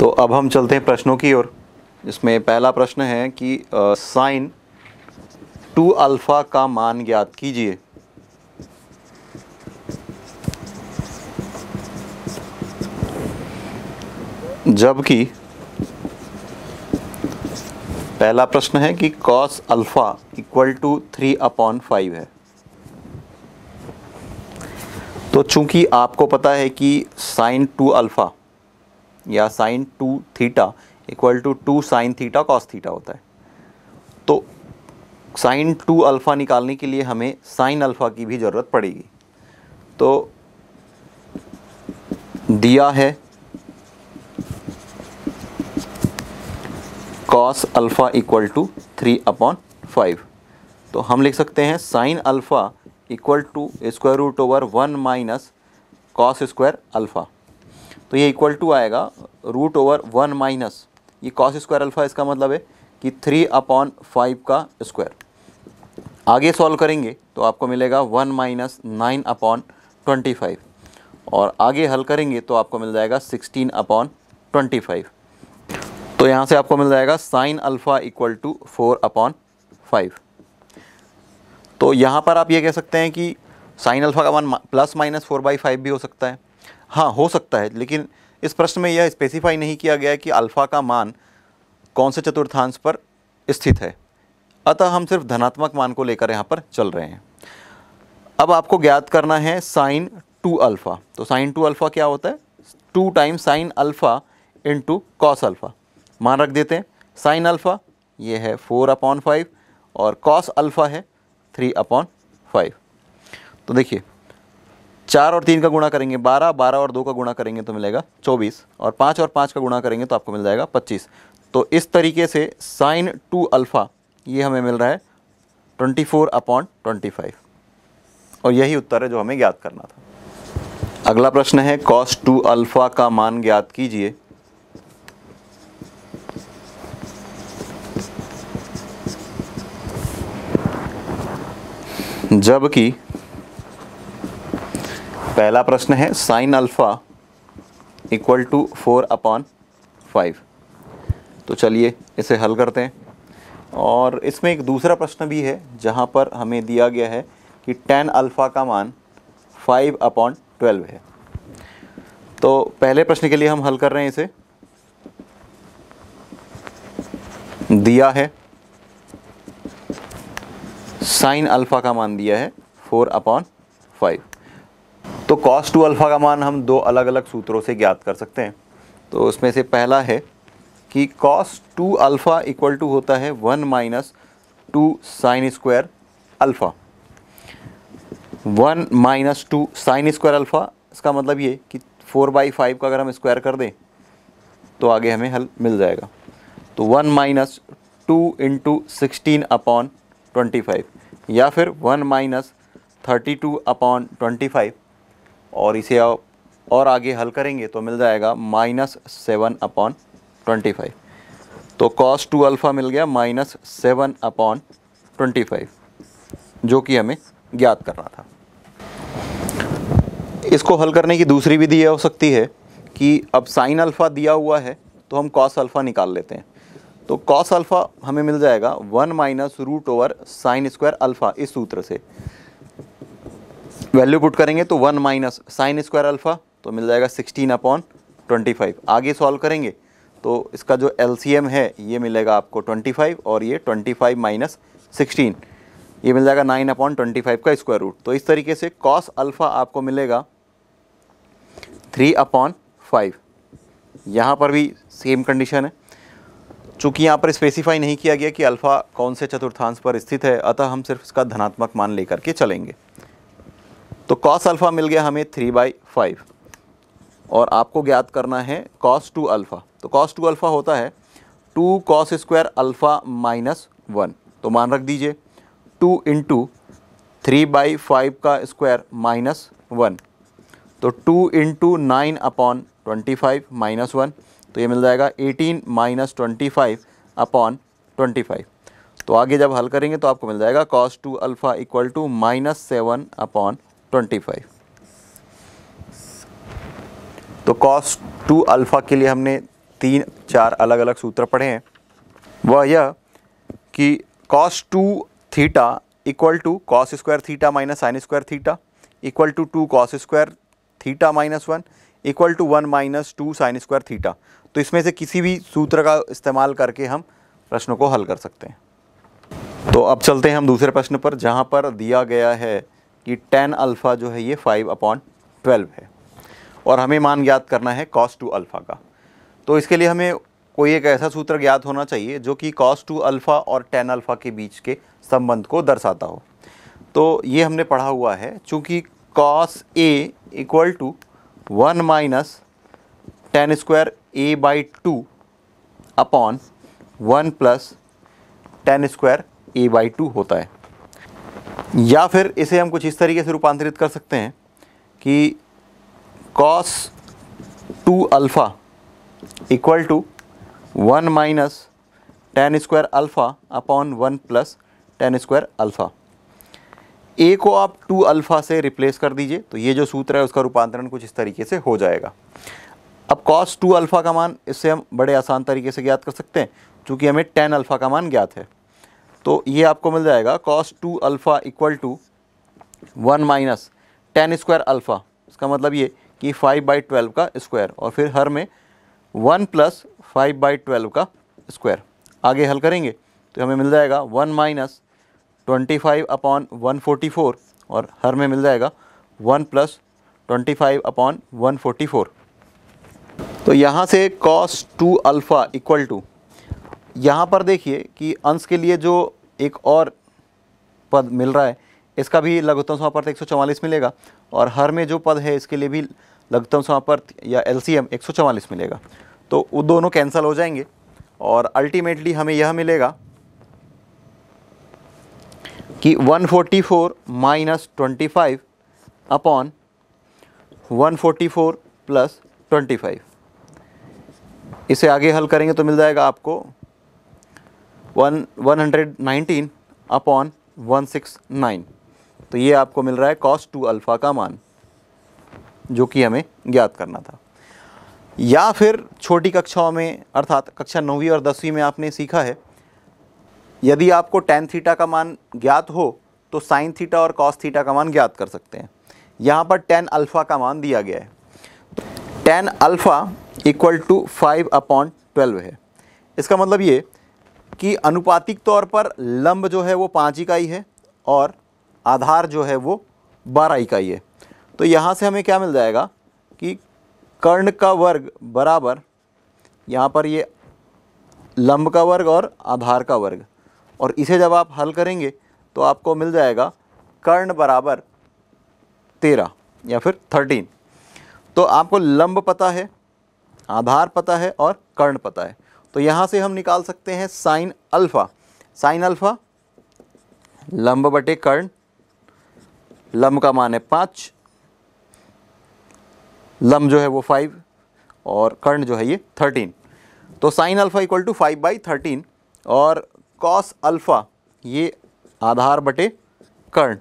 तो अब हम चलते हैं प्रश्नों की ओर इसमें पहला प्रश्न है कि साइन टू अल्फ़ा का मान ज्ञात कीजिए जबकि पहला प्रश्न है कि cos alpha equal to three upon five है तो चूंकि आपको पता है कि साइन टू अल्फ़ा या sine two theta equal to two sine theta cos theta होता है तो साइन टू अल्फ़ा निकालने के लिए हमें साइन अल्फ़ा की भी ज़रूरत पड़ेगी तो दिया है cos alpha equal to three upon five तो हम लिख सकते हैं sine alpha equal to square root over one minus cos square alpha तो ये इक्वल टू आएगा रूट ओवर वन माइनस ये कॉस स्क्वायर अल्फ़ा इसका मतलब है कि थ्री अपॉन फाइव का स्क्वायर आगे सॉल्व करेंगे तो आपको मिलेगा one minus nine upon twenty five और आगे हल करेंगे तो आपको मिल जाएगा सिक्सटीन अपॉन ट्वेंटी फाइव तो यहाँ से आपको मिल जाएगा sine alpha equal to four upon five तो यहाँ पर आप ये कह सकते हैं कि साइन अल्फ़ा का one plus minus four by five भी हो सकता है हाँ हो सकता है लेकिन इस प्रश्न में यह स्पेसिफाई नहीं किया गया कि अल्फ़ा का मान कौन से चतुर्थांश पर स्थित है अतः हम सिर्फ धनात्मक मान को लेकर यहाँ पर चल रहे हैं अब आपको ज्ञात करना है साइन टू अल्फ़ा तो साइन टू अल्फ़ा क्या होता है two time sine alpha into cos alpha मान रख देते हैं साइन अल्फ़ा ये है फोर अपॉन फाइव और कॉस अल्फ़ा है थ्री अपॉन फाइव तो देखिए चार और तीन का गुणा करेंगे बारह बारह और दो का गुणा करेंगे तो मिलेगा चौबीस और पाँच और पाँच का गुणा करेंगे तो आपको मिल जाएगा पच्चीस तो इस तरीके से साइन टू अल्फ़ा ये हमें मिल रहा है twenty four upon twenty five और यही उत्तर है जो हमें ज्ञात करना था अगला प्रश्न है कॉस टू अल्फ़ा का मान ज्ञात कीजिए जबकि पहला प्रश्न है sine alpha equal to four upon five तो चलिए इसे हल करते हैं और इसमें एक दूसरा प्रश्न भी है जहाँ पर हमें दिया गया है कि टेन अल्फ़ा का मान फाइव अपॉन ट्वेल्व है तो पहले प्रश्न के लिए हम हल कर रहे हैं इसे दिया है साइन अल्फ़ा का मान दिया है फोर अपॉन फाइव तो कॉस टू अल्फ़ा का मान हम दो अलग अलग सूत्रों से ज्ञात कर सकते हैं तो उसमें से पहला है कि cos two alpha equal to होता है one minus two sine square alpha one minus two sine square alpha इसका मतलब ये कि फोर बाई फाइव का अगर हम स्क्वायर कर दें तो आगे हमें हल मिल जाएगा तो one minus two into sixteen upon twenty five या फिर one minus thirty two upon twenty five और इसे आप और आगे हल करेंगे तो मिल जाएगा minus seven upon twenty five तो कॉस टू अल्फ़ा मिल गया minus seven upon twenty five जो कि हमें ज्ञात करना था इसको हल करने की दूसरी विधि यह हो सकती है कि अब साइन अल्फ़ा दिया हुआ है तो हम कॉस अल्फ़ा निकाल लेते हैं तो कॉस अल्फ़ा हमें मिल जाएगा one minus root over sine square alpha इस सूत्र से वैल्यू पुट करेंगे तो one minus sine square alpha तो मिल जाएगा सिक्सटीन अपॉन ट्वेंटी फाइव आगे सॉल्व करेंगे तो इसका जो एल है ये मिलेगा आपको ट्वेंटी फाइव और ये ट्वेंटी फाइव माइनस सिक्सटीन ये मिल जाएगा नाइन अपॉन ट्वेंटी फाइव का स्क्वायर रूट तो इस तरीके से कॉस अल्फ़ा आपको मिलेगा थ्री अपॉन फाइव यहाँ पर भी सेम कंडीशन है चूँकि यहाँ पर स्पेसिफाई नहीं किया गया कि अल्फ़ा कौन से चतुर्थांश पर स्थित है अतः हम सिर्फ इसका धनात्मक मान लेकर के चलेंगे तो कॉस अल्फ़ा मिल गया हमें थ्री बाई फाइव और आपको ज्ञात करना है कॉस टू अल्फ़ा तो कॉस टू अल्फ़ा होता है two cos square alpha minus one तो मान रख दीजिए two into three by five का स्क्वायर माइनस वन तो two into nine upon twenty five minus one तो ये मिल जाएगा eighteen minus twenty five upon twenty five तो आगे जब हल करेंगे तो आपको मिल जाएगा cos two alpha equal to minus seven upon 25 तो कॉस टू अल्फ़ा के लिए हमने तीन चार अलग अलग सूत्र पढ़े हैं वह यह कि cos two theta equal to cos square theta minus sine square theta equal to two cos square theta minus one equal to one minus two sine square theta तो इसमें से किसी भी सूत्र का इस्तेमाल करके हम प्रश्नों को हल कर सकते हैं तो अब चलते हैं हम दूसरे प्रश्न पर जहाँ पर दिया गया है कि टेन अल्फ़ा जो है ये फ़ाइव अपॉन ट्वेल्व है और हमें मान ज्ञात करना है कॉस टू अल्फ़ा का तो इसके लिए हमें कोई एक ऐसा सूत्र ज्ञात होना चाहिए जो कि कॉस टू अल्फ़ा और टेन अल्फ़ा के बीच के संबंध को दर्शाता हो तो ये हमने पढ़ा हुआ है चूँकि cos A equal to one minus tan square A by two upon one plus tan square A by two होता है या फिर इसे हम कुछ इस तरीके से रूपांतरित कर सकते हैं कि cos two alpha equal to one minus tan square alpha upon one plus tan square alpha A को आप टू अल्फ़ा से रिप्लेस कर दीजिए तो ये जो सूत्र है उसका रूपांतरण कुछ इस तरीके से हो जाएगा अब कॉस टू अल्फ़ा का मान इससे हम बड़े आसान तरीके से ज्ञात कर सकते हैं चूँकि हमें टेन अल्फ़ा का मान ज्ञात है तो ये आपको मिल जाएगा cos two alpha equal to one minus tan square alpha इसका मतलब ये कि फाइव बाई ट्वेल्व का स्क्वायर और फिर हर में one plus five by twelve का स्क्वायर आगे हल करेंगे तो हमें मिल जाएगा one minus twenty five upon one forty four और हर में मिल जाएगा one plus twenty five upon one forty four तो यहाँ से cos two alpha equal to यहाँ पर देखिए कि अंश के लिए जो एक और पद मिल रहा है इसका भी लघुत्तम समापर्थ एक मिलेगा और हर में जो पद है इसके लिए भी लघुत्तम समापर्थ या एल सी एम मिलेगा तो वो दोनों कैंसिल हो जाएंगे और अल्टीमेटली हमें यह मिलेगा कि 144 forty four minus twenty five upon one forty four plus twenty five इसे आगे हल करेंगे तो मिल जाएगा आपको वन 119 अपॉन 169 तो ये आपको मिल रहा है कॉस टू अल्फ़ा का मान जो कि हमें ज्ञात करना था या फिर छोटी कक्षाओं में अर्थात कक्षा नौवीं और दसवीं में आपने सीखा है यदि आपको टेन थीटा का मान ज्ञात हो तो साइन थीटा और कॉस थीटा का मान ज्ञात कर सकते हैं यहाँ पर टेन अल्फ़ा का मान दिया गया है tan alpha equal to five upon twelve है इसका मतलब ये कि अनुपातिक तौर पर लंब जो है वो पाँच इकाई है और आधार जो है वो बारह इकाई है तो यहाँ से हमें क्या मिल जाएगा कि कर्ण का वर्ग बराबर यहाँ पर ये लंब का वर्ग और आधार का वर्ग और इसे जब आप हल करेंगे तो आपको मिल जाएगा कर्ण बराबर तेरह या फिर थर्टीन तो आपको लंब पता है आधार पता है और कर्ण पता है तो यहाँ से हम निकाल सकते हैं साइन अल्फ़ा साइन अल्फ़ा लंब बटे कर्ण लंब का मान है पाँच लंब जो है वो फाइव और कर्ण जो है ये थर्टीन तो sine alpha equal to five by thirteen और कॉस अल्फ़ा ये आधार बटे कर्ण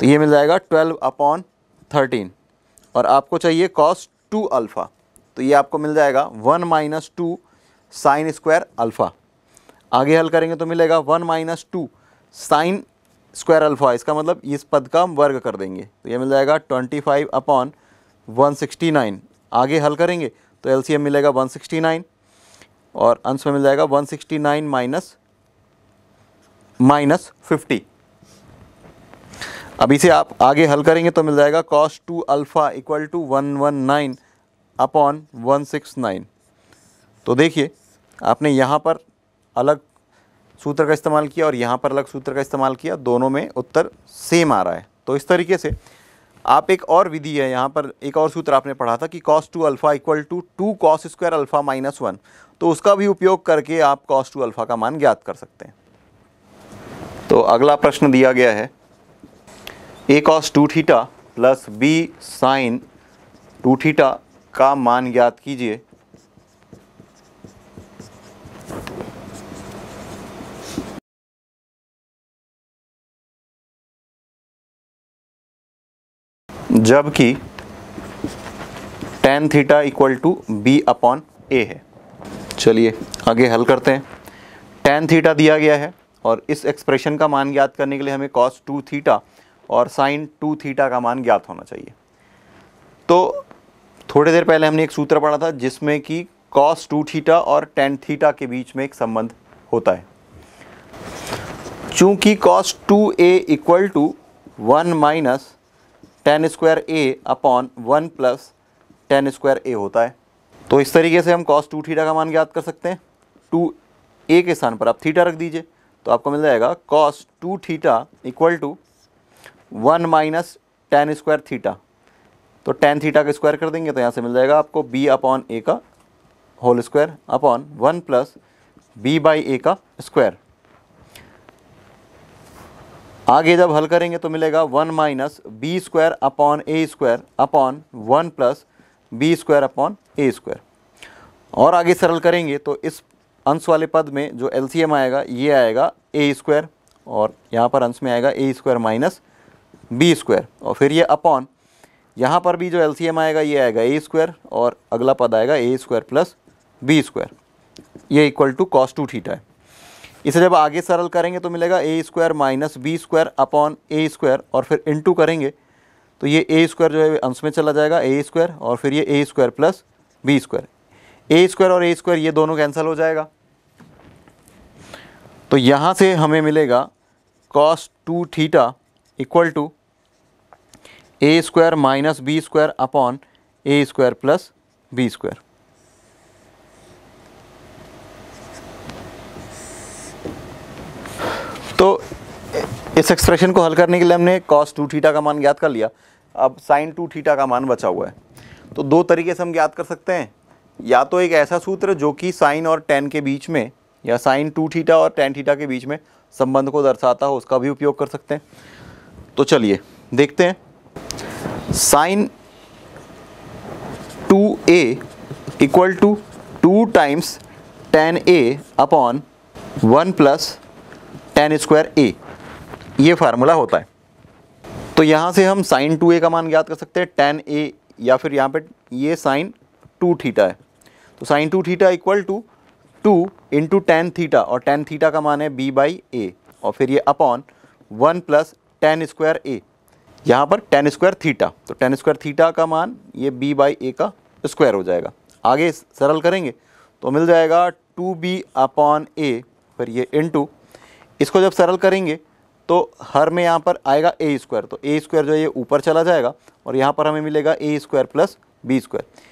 तो ये मिल जाएगा ट्वेल्व अपॉन थर्टीन और आपको चाहिए कॉस टू अल्फ़ा तो ये आपको मिल जाएगा one minus two sine square alpha आगे हल करेंगे तो मिलेगा one minus two sine square alpha इसका मतलब इस पद का हम वर्ग कर देंगे तो ये मिल जाएगा twenty five upon one sixty nine आगे हल करेंगे तो एम मिलेगा वन सिक्सटी नाइन और अंश में मिल जाएगा one sixty nine minus minus fifty अब इसे आप आगे हल करेंगे तो मिल जाएगा cos two alpha equal to one one nine upon one six nine तो देखिए आपने यहाँ पर अलग सूत्र का इस्तेमाल किया और यहाँ पर अलग सूत्र का इस्तेमाल किया दोनों में उत्तर सेम आ रहा है तो इस तरीके से आप एक और विधि है यहाँ पर एक और सूत्र आपने पढ़ा था कि cos two alpha equal to two cos square alpha minus one तो उसका भी उपयोग करके आप कॉस टू अल्फ़ा का मान ज्ञात कर सकते हैं तो अगला प्रश्न दिया गया है A cos two theta plus B sine two theta का मान ज्ञात कीजिए जबकि tan theta equal to B upon A है चलिए आगे हल करते हैं टेन थीटा दिया गया है और इस एक्सप्रेशन का मान ज्ञात करने के लिए हमें कॉस टू थीटा और साइन टू थीटा का मान ज्ञात होना चाहिए तो थोड़ी देर पहले हमने एक सूत्र पढ़ा था जिसमें कि कॉस टू थीटा और टेन थीटा के बीच में एक संबंध होता है चूँकि cos two A equal to one minus tan square A upon one plus tan square A होता है तो इस तरीके से हम कॉस टू थीटा का मान ज्ञात कर सकते हैं टू ए के स्थान पर आप थीटा रख दीजिए तो आपको मिल जाएगा cos two theta equal to one minus tan square theta तो टेन थीटा का स्क्वायर कर देंगे तो यहाँ से मिल जाएगा आपको बी अपॉन ए का whole square upon one plus B by A का स्क्वायर आगे जब हल करेंगे तो मिलेगा one minus B square upon ए square upon one plus B square upon ए स्क्वायर और आगे सरल करेंगे तो इस अंश वाले पद में जो एम आएगा ये आएगा ए स्क्वायर और यहाँ पर अंश में आएगा A square minus B square और फिर ये अपॉन यहाँ पर भी जो एल आएगा ये आएगा ए स्क्वायर और अगला पद आएगा A square plus B square ये equal to cos two theta है इसे जब आगे सरल करेंगे तो मिलेगा ए square minus B square upon ए स्क्वायर और फिर इनटू करेंगे तो ये ए स्क्वायर जो है अंश में चला जाएगा ए स्क्वायर और फिर ये ए square plus B square A square और ए स्क्वायर ये दोनों कैंसिल हो जाएगा तो यहाँ से हमें मिलेगा cos two theta equal to A square minus B square upon A square plus B square तो इस एक्सप्रेशन को हल करने के लिए हमने कॉस टू थीटा का मान ज्ञात कर लिया अब साइन टू थीटा का मान बचा हुआ है तो दो तरीके से हम ज्ञात कर सकते हैं या तो एक ऐसा सूत्र जो कि साइन और टेन के बीच में या साइन टू थीटा और टेन थीटा के बीच में संबंध को दर्शाता हो उसका भी उपयोग कर सकते हैं तो चलिए देखते हैं sine two A equal to two times tan A upon one plus tan square A ये फार्मूला होता है तो यहाँ से हम साइन टू ए का मान ज्ञात कर सकते हैं टेन ए या फिर यहाँ पे ये साइन टू थीटा है तो sine two theta equal to two into tan theta और टेन थीटा का मान है बी बाई ए और फिर ये upon one plus tan square a यहाँ पर टेन स्क्वायर थीटा तो टेन स्क्वायर थीटा का मान ये बी बाई ए का स्क्वायर हो जाएगा आगे सरल करेंगे तो मिल जाएगा टू बी अपॉन ए फिर ये इन टू इसको जब सरल करेंगे तो हर में यहाँ पर आएगा ए स्क्वायर तो ए स्क्वायर जो है ये ऊपर चला जाएगा और यहाँ पर हमें मिलेगा ए स्क्वायर प्लस बी स्क्वायर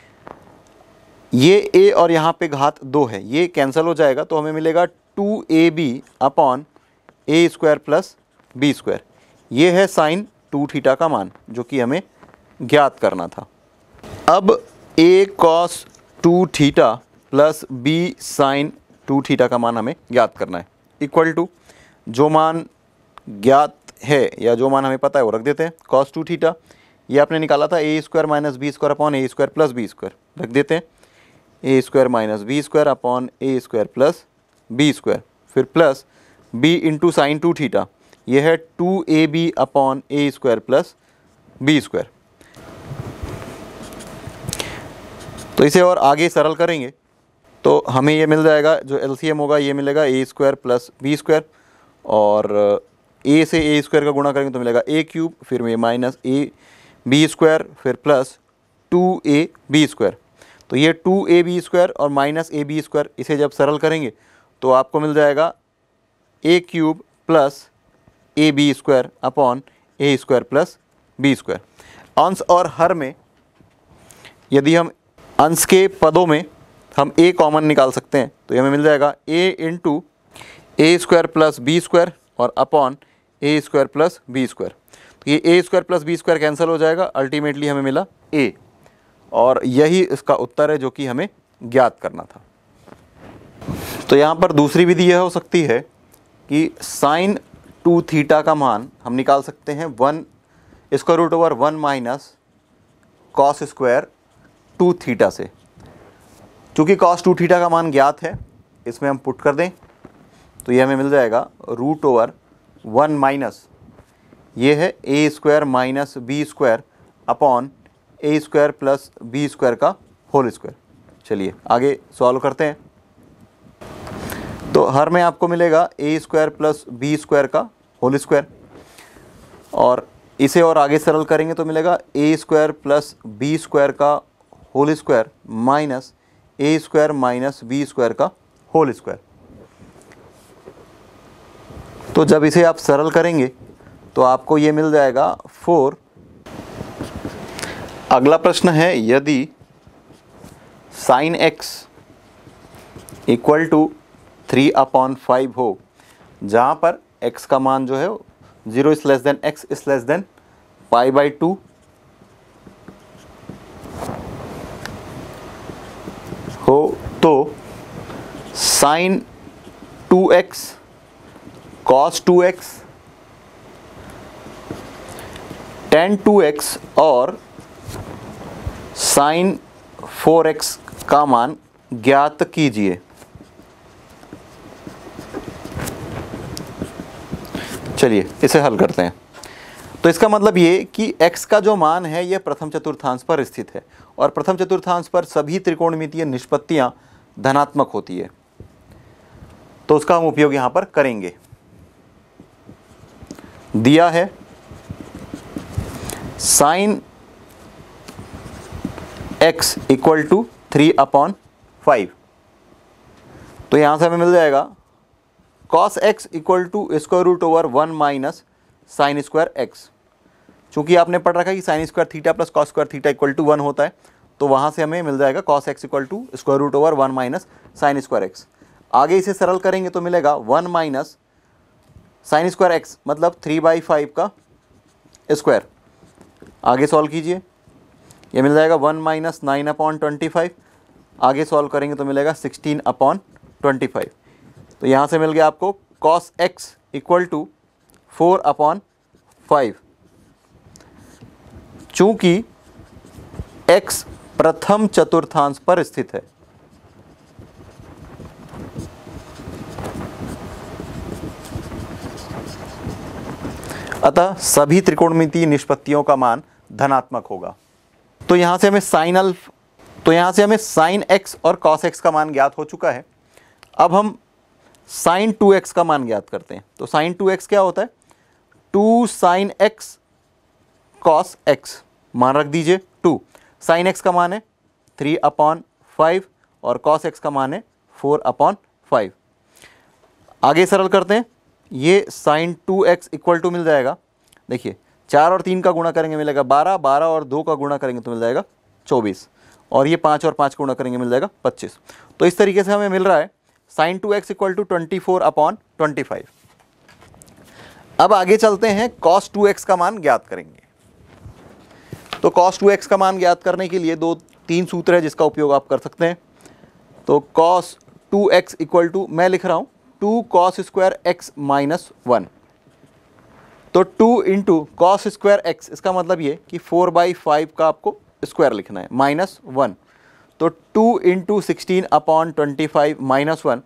ये ए और यहाँ पे घात दो है ये कैंसिल हो जाएगा तो हमें मिलेगा two a b upon A square plus B square ये है साइन टू थीटा का मान जो कि हमें ज्ञात करना था अब a cos two theta plus B sine two theta का मान हमें ज्ञात करना है इक्वल टू जो मान ज्ञात है या जो मान हमें पता है वो रख देते हैं कॉस टू थीटा ये आपने निकाला था a square minus B square upon A square plus B square रख देते हैं a square minus B square upon A square plus B square फिर plus b into sine two theta यह है two a b upon A square plus B square तो इसे और आगे सरल करेंगे तो हमें ये मिल जाएगा जो एम होगा ये मिलेगा ए स्क्वायर प्लस बी स्क्वायर और ए से ए स्क्वायर का गुणा करेंगे तो मिलेगा ए क्यूब फिर में माइनस ए बी स्क्वायर फिर plus two a b square तो ये टू ए बी स्क्वायर और माइनस ए बी स्क्वायर इसे जब सरल करेंगे तो आपको मिल जाएगा a cube plus a b square upon A square plus B square अंश और हर में यदि हम अंश के पदों में हम ए कॉमन निकाल सकते हैं तो हमें मिल जाएगा a into a square plus B square और अपॉन ए स्क्वायर प्लस बी स्क्वायर तो ये ए square plus B square cancel हो जाएगा अल्टीमेटली हमें मिला ए और यही इसका उत्तर है जो कि हमें ज्ञात करना था तो यहाँ पर दूसरी विधि यह हो सकती है कि साइन टू थीटा का मान हम निकाल सकते हैं one square root over one minus cos square two theta से चूँकि कॉस टू थीटा का मान ज्ञात है इसमें हम पुट कर दें तो ये हमें मिल जाएगा रूट ओवर वन माइनस ये है a square minus B square upon A square plus B square का होल स्क्वायर चलिए आगे सॉल्व करते हैं तो हर में आपको मिलेगा ए स्क्वायर प्लस बी स्क्वायर का होल स्क्वायर और इसे और आगे सरल करेंगे तो मिलेगा ए स्क्वायर प्लस बी स्क्वायर का whole square minus a square minus B square का होल स्क्वायर तो जब इसे आप सरल करेंगे तो आपको ये मिल जाएगा फोर अगला प्रश्न है यदि sine x equal to three upon five हो जहाँ पर एक्स का मान जो है zero is less than x is less than pi by two हो तो sine two x cos two x tan two x और साइन फोर एक्स का मान ज्ञात कीजिए चलिए इसे हल करते हैं तो इसका मतलब ये कि x का जो मान है यह प्रथम चतुर्थांश पर स्थित है और प्रथम चतुर्थांश पर सभी त्रिकोणमितीय निष्पत्तियाँ धनात्मक होती है तो उसका हम उपयोग यहाँ पर करेंगे दिया है sine x equal to three upon five तो यहाँ से हमें मिल जाएगा cos x equal to square root over one minus sine square x चूँकि आपने पढ़ रखा है कि sine square theta plus cos square theta equal to one होता है तो वहाँ से हमें मिल जाएगा cos x equal to square root over one minus sine square x आगे इसे सरल करेंगे तो मिलेगा one minus sine square x मतलब थ्री बाई फाइव का स्क्वायर आगे सॉल्व कीजिए ये मिल जाएगा one minus nine upon twenty five आगे सॉल्व करेंगे तो मिलेगा सिक्सटीन अपॉन ट्वेंटी फाइव तो यहाँ से मिल गया आपको cos x equal to four upon five चूँकि एक्स प्रथम चतुर्थांश पर स्थित है अतः सभी त्रिकोणमितीय निष्पत्तियों का मान धनात्मक होगा तो यहां से हमें साइन अल्फ तो यहां से हमें साइन एक्स और कॉस एक्स का मान ज्ञात हो चुका है अब हम साइन टू एक्स का मान ज्ञात करते हैं तो साइन टू एक्स क्या होता है two sine x cos x मान रख दीजिए टू साइन एक्स का मान है थ्री अपॉन फाइव और कॉस एक्स का मान है फोर अपॉन फाइव आगे सरल करते हैं ये sine two x equal to मिल जाएगा देखिए चार और तीन का गुणा करेंगे मिलेगा बारह बारह और दो का गुणा करेंगे तो मिल जाएगा चौबीस और ये पाँच और पाँच का गुणा करेंगे मिल जाएगा पच्चीस तो इस तरीके से हमें मिल रहा है sine two x equal to twenty four upon twenty five अब आगे चलते हैं कॉस टू एक्स का मान ज्ञात करेंगे तो कॉस टू एक्स का मान ज्ञात करने के लिए दो तीन सूत्र है जिसका उपयोग आप कर सकते हैं तो cos two x equal to मैं लिख रहा हूँ two cos square x minus one तो two into cos square x इसका मतलब ये कि फोर बाई फाइव का आपको स्क्वायर लिखना है माइनस वन तो two into sixteen upon twenty five minus one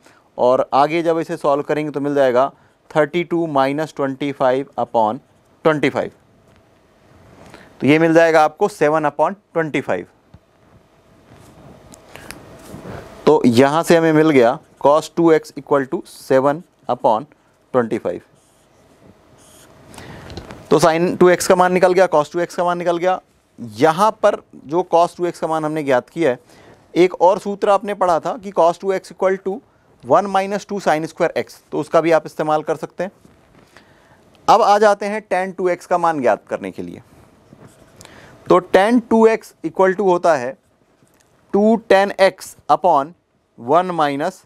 और आगे जब इसे सॉल्व करेंगे तो मिल जाएगा thirty two minus twenty five upon twenty five तो ये मिल जाएगा आपको सेवन अपॉन ट्वेंटी फाइव तो यहाँ से हमें मिल गया cos two x equal to seven upon twenty five तो साइन टू एक्स का मान निकल गया कॉस टू एक्स का मान निकल गया यहाँ पर जो कॉस टू एक्स का मान हमने ज्ञात किया है एक और सूत्र आपने पढ़ा था कि cos two x equal to one minus two sine square x तो उसका भी आप इस्तेमाल कर सकते हैं अब आ जाते हैं टेन टू एक्स का मान ज्ञात करने के लिए तो tan two x equal to होता है two tan x upon one minus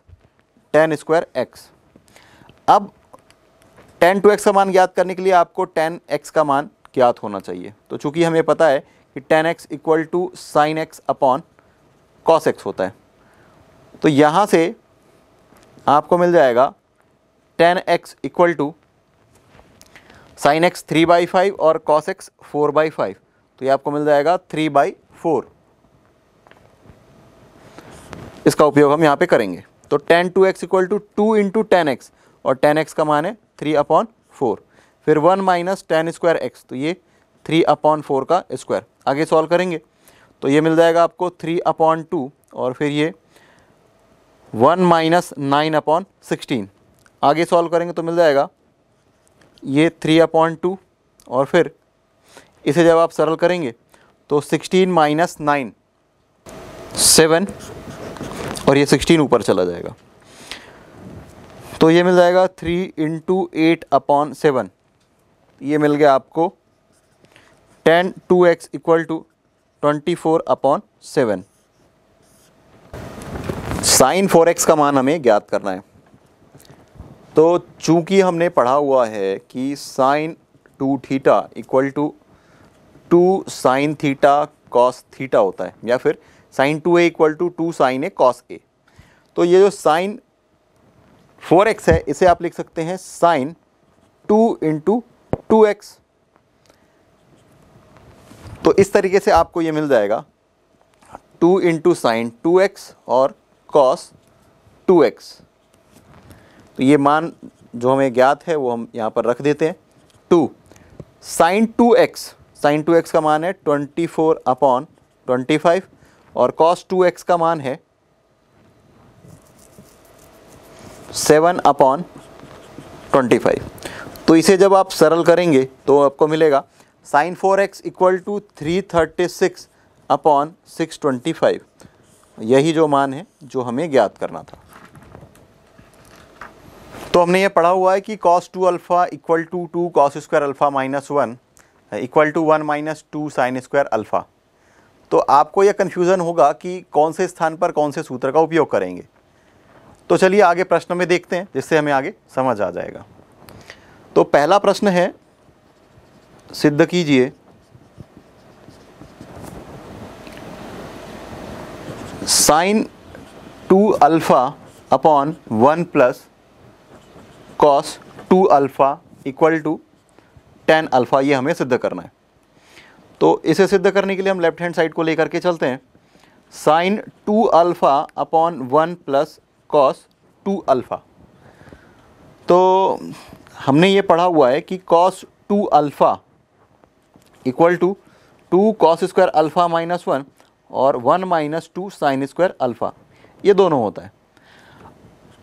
tan square x अब टेन टू एक्स का मान ज्ञात करने के लिए आपको टेन एक्स का मान ज्ञात होना चाहिए तो चूंकि हमें पता है कि tan x equal to sine x upon cos x होता है तो यहाँ से आपको मिल जाएगा tan x equal to sine x three by five और cos x four by five तो ये आपको मिल जाएगा थ्री बाई फोर इसका उपयोग हम यहाँ पे करेंगे तो tan two x equal to two into tan x और टेन एक्स का मान है थ्री अपॉन फोर फिर one minus tan square x तो ये थ्री अपॉन फोर का स्क्वायर आगे सॉल्व करेंगे तो ये मिल जाएगा आपको थ्री अपॉन टू और फिर ये one minus nine upon sixteen आगे सॉल्व करेंगे तो मिल जाएगा ये थ्री अपॉन टू और फिर इसे जब आप सरल करेंगे तो सिक्सटीन माइनस नाइन सेवन और ये सिक्सटीन ऊपर चला जाएगा तो ये मिल जाएगा three into eight upon seven ये मिल गया आपको tan two x equal to twenty four upon seven sine four x का मान हमें ज्ञात करना है तो चूंकि हमने पढ़ा हुआ है कि sine two theta equal to two sine theta cos theta होता है या फिर sine two A equal to two sine a cos a तो ये जो साइन फोर एक्स है इसे आप लिख सकते हैं sine two into two x तो इस तरीके से आपको ये मिल जाएगा two into sine two x और कॉस टू एक्स तो ये मान जो हमें ज्ञात है वो हम यहाँ पर रख देते हैं two sine two x sine two x का मान है twenty four upon twenty five और कॉस टू एक्स का मान है सेवन अपॉन ट्वेंटी फाइव तो इसे जब आप सरल करेंगे तो आपको मिलेगा sine four x equal to three thirty six upon six twenty five यही जो मान है जो हमें ज्ञात करना था तो हमने ये पढ़ा हुआ है कि cos two alpha equal to two cos square alpha minus one equal to one minus two sine square alpha तो आपको यह कन्फ्यूज़न होगा कि कौन से स्थान पर कौन से सूत्र का उपयोग करेंगे तो चलिए आगे प्रश्न में देखते हैं जिससे हमें आगे समझ आ जाएगा तो पहला प्रश्न है सिद्ध कीजिए sine two alpha upon one plus cos two alpha equal to tan alpha ये हमें सिद्ध करना है तो इसे सिद्ध करने के लिए हम लेफ्ट हैंड साइड को लेकर के चलते हैं sine two alpha upon one plus cos two alpha तो हमने ये पढ़ा हुआ है कि cos two alpha equal to two cos square alpha minus one और one minus two sine square alpha ये दोनों होता है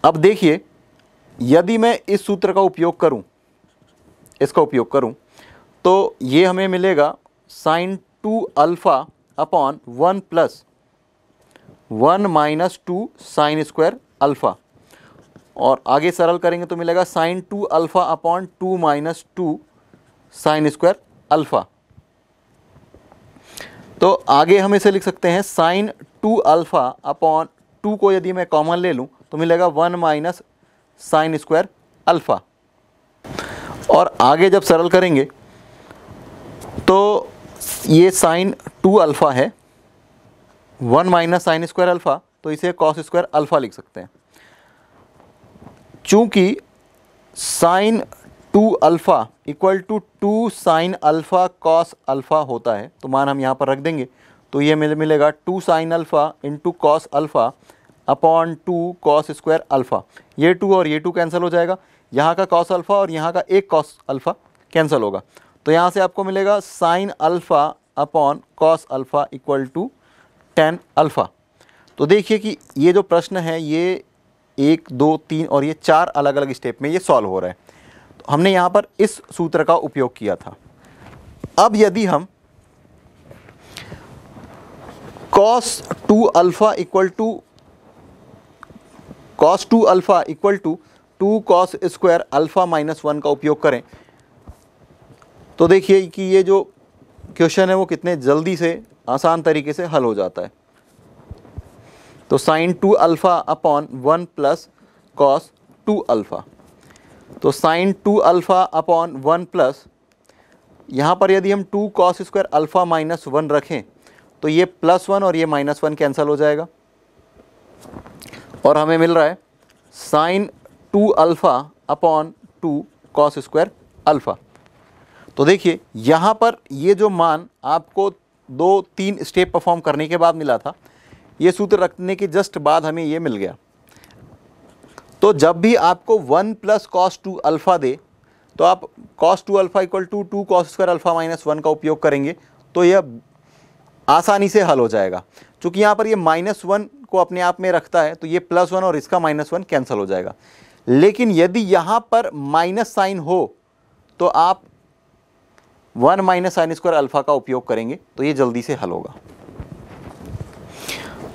अब देखिए यदि मैं इस सूत्र का उपयोग करूं, इसका उपयोग करूं, तो ये हमें मिलेगा sine two alpha upon one plus one minus two sine square alpha और आगे सरल करेंगे तो मिलेगा sine two alpha upon two minus two sine square alpha तो आगे हम इसे लिख सकते हैं sine two alpha upon two को यदि मैं कॉमन ले लूँ तो मिलेगा one minus sine square alpha और आगे जब सरल करेंगे तो ये साइन टू अल्फ़ा है one minus sine square alpha तो इसे कॉस स्क्वायर अल्फ़ा लिख सकते हैं चूँकि sine two alpha equal to two sine alpha cos alpha होता है तो मान हम यहाँ पर रख देंगे तो ये मिल मिलेगा two sine alpha into cos alpha upon two cos square alpha ये टू और ये टू कैंसिल हो जाएगा यहाँ का कॉस अल्फ़ा और यहाँ का एक कॉस अल्फ़ा कैंसिल होगा तो यहाँ से आपको मिलेगा sine alpha upon cos alpha equal to tan alpha तो देखिए कि ये जो प्रश्न है ये एक दो तीन और ये चार अलग अलग स्टेप में ये सॉल्व हो रहा है हमने यहाँ पर इस सूत्र का उपयोग किया था अब यदि हम cos two alpha equal to cos two alpha equal to two cos square alpha minus one का उपयोग करें तो देखिए कि ये जो क्वेश्चन है वो कितने जल्दी से आसान तरीके से हल हो जाता है तो sine two alpha upon one plus cos two alpha तो sine two alpha upon one plus यहाँ पर यदि हम two cos square alpha minus one रखें तो ये प्लस वन और ये माइनस वन कैंसिल हो जाएगा और हमें मिल रहा है sine two alpha upon two cos square alpha तो देखिए यहाँ पर ये जो मान आपको दो तीन स्टेप परफॉर्म करने के बाद मिला था ये सूत्र रखने के जस्ट बाद हमें ये मिल गया तो जब भी आपको one plus cos two alpha दे तो आप cos two alpha equal to two cos square alpha minus one का उपयोग करेंगे तो यह आसानी से हल हो जाएगा चूंकि यहाँ पर ये माइनस वन को अपने आप में रखता है तो ये प्लस वन और इसका माइनस वन कैंसिल हो जाएगा लेकिन यदि यहाँ पर माइनस साइन हो तो आप one minus sine square alpha का उपयोग करेंगे तो ये जल्दी से हल होगा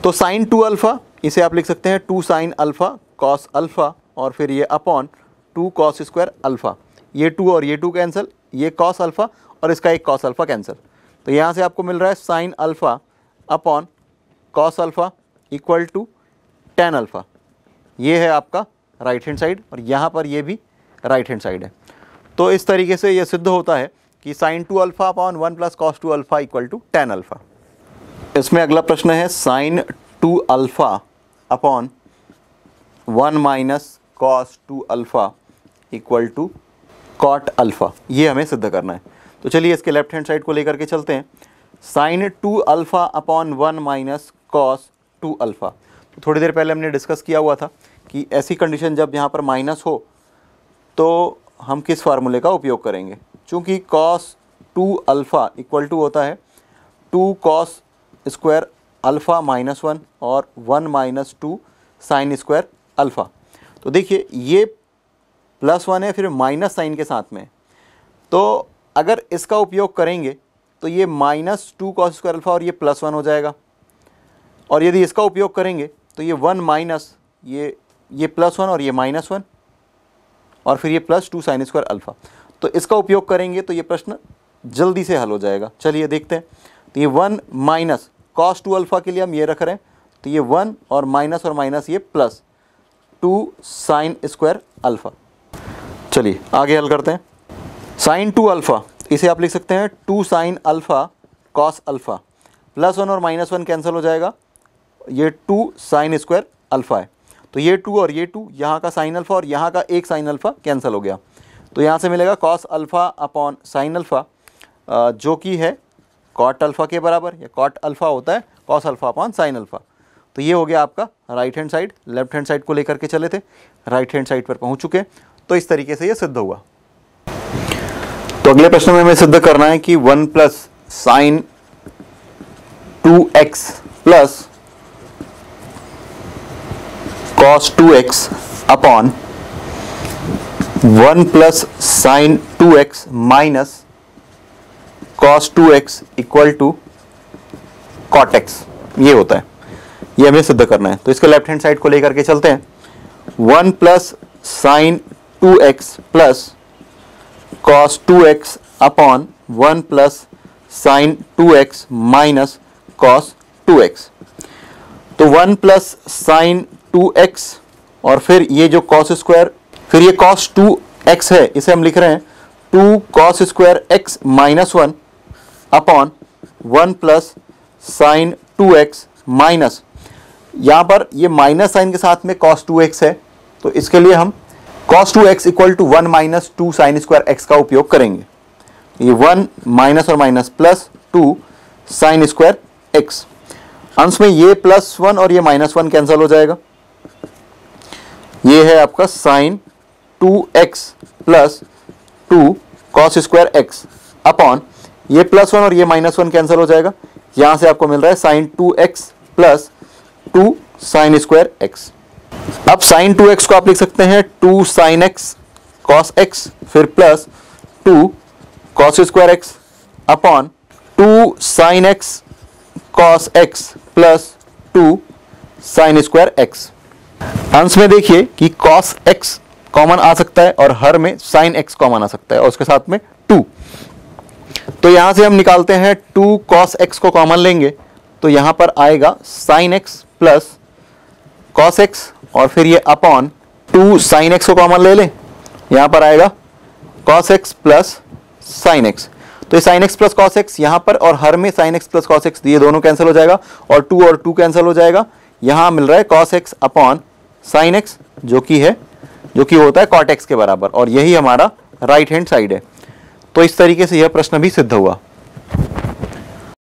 तो साइन टू अल्फ़ा इसे आप लिख सकते हैं two sine alpha cos alpha और फिर ये upon two cos square alpha ये टू और ये टू कैंसिल ये कॉस अल्फ़ा और इसका एक कॉस अल्फ़ा कैंसिल तो यहाँ से आपको मिल रहा है sine alpha upon cos alpha equal to tan alpha ये है आपका राइट हैंड साइड और यहाँ पर ये भी राइट हैंड साइड है तो इस तरीके से ये सिद्ध होता है कि sine two alpha upon one plus cos two alpha equal to tan alpha इसमें अगला प्रश्न है sine two alpha upon one minus cos two alpha equal to cot alpha ये हमें सिद्ध करना है तो चलिए इसके लेफ्ट हैंड साइड को लेकर के चलते हैं sine two alpha upon one minus cos two alpha तो थोड़ी देर पहले हमने डिस्कस किया हुआ था कि ऐसी कंडीशन जब यहाँ पर माइनस हो तो हम किस फार्मूले का उपयोग करेंगे चूँकि cos two alpha equal to होता है two cos square alpha minus one और one minus two sine square alpha तो देखिए ये प्लस वन है फिर माइनस साइन के साथ में तो अगर इसका उपयोग करेंगे तो ये minus two cos square alpha और ये प्लस वन हो जाएगा और यदि इसका उपयोग करेंगे तो ये वन माइनस ये ये प्लस वन और ये माइनस वन और फिर ये plus two sine square alpha तो इसका उपयोग करेंगे तो ये प्रश्न जल्दी से हल हो जाएगा चलिए देखते हैं तो ये one minus cos two alpha के लिए हम ये रख रहे हैं तो ये वन और माइनस और माइनस ये plus two sine square alpha चलिए आगे हल करते हैं साइन टू अल्फ़ा इसे आप लिख सकते हैं two sine alpha cos alpha plus one और माइनस वन कैंसिल हो जाएगा ये टू साइन स्क्वायर अल्फ़ा है तो ये टू और ये टू यहाँ का साइन अल्फ़ा और यहाँ का एक साइन अल्फ़ा कैंसिल हो गया तो यहाँ से मिलेगा cos alpha upon sine alpha जो कि है कॉट अल्फ़ा के बराबर या कॉट अल्फ़ा होता है cos alpha upon sine alpha तो ये हो गया आपका right hand side left hand side को लेकर के चले थे राइट हैंड साइड पर पहुंच चुके तो इस तरीके से ये सिद्ध हुआ तो अगले प्रश्न में हमें सिद्ध करना है कि one plus sine two x plus cos two x upon one plus sine two x minus cos two x equal to cot x ये होता है ये हमें सिद्ध करना है तो इसके लेफ्ट हैंड साइड को लेकर के चलते हैं one plus sine two x plus cos two x upon one plus sine two x minus cos two x तो one plus sine two x और फिर ये जो कॉस स्क्वायर फिर ये कॉस टू एक्स है इसे हम लिख रहे हैं two cos square x minus one upon one plus sine two x minus यहाँ पर ये माइनस साइन के साथ में कॉस टू एक्स है तो इसके लिए हम cos two x equal to one minus two sine square x का उपयोग करेंगे ये वन माइनस और minus plus two sine square x अंश में ये प्लस वन और ये माइनस वन कैंसिल हो जाएगा ये है आपका sine two x plus two cos square x upon ये प्लस वन और ये माइनस वन कैंसिल हो जाएगा यहां से आपको मिल रहा है sine two x plus two sine square x अब साइन टू एक्स को आप लिख सकते हैं two sine x cos x फिर plus two cos square x upon two sine x cos x plus two sine square x अंश में देखिए कि कॉस एक्स कॉमन आ सकता है और हर में साइन एक्स कॉमन आ सकता है और उसके साथ में टू तो यहां से हम निकालते हैं टू कॉस एक्स को कॉमन लेंगे तो यहां पर आएगा sine x plus cos x और फिर ये अपॉन टू साइन एक्स को कॉमन ले लें यहाँ पर आएगा cos x plus sine x तो ये sine x plus cos x यहाँ पर और हर में sine x plus cos x ये दोनों कैंसिल हो जाएगा और टू और टू कैंसिल हो जाएगा यहाँ मिल रहा है cos x upon sine x जो कि है जो कि होता है कॉट एक्स के बराबर और यही हमारा राइट हैंड साइड है तो इस तरीके से यह प्रश्न भी सिद्ध हुआ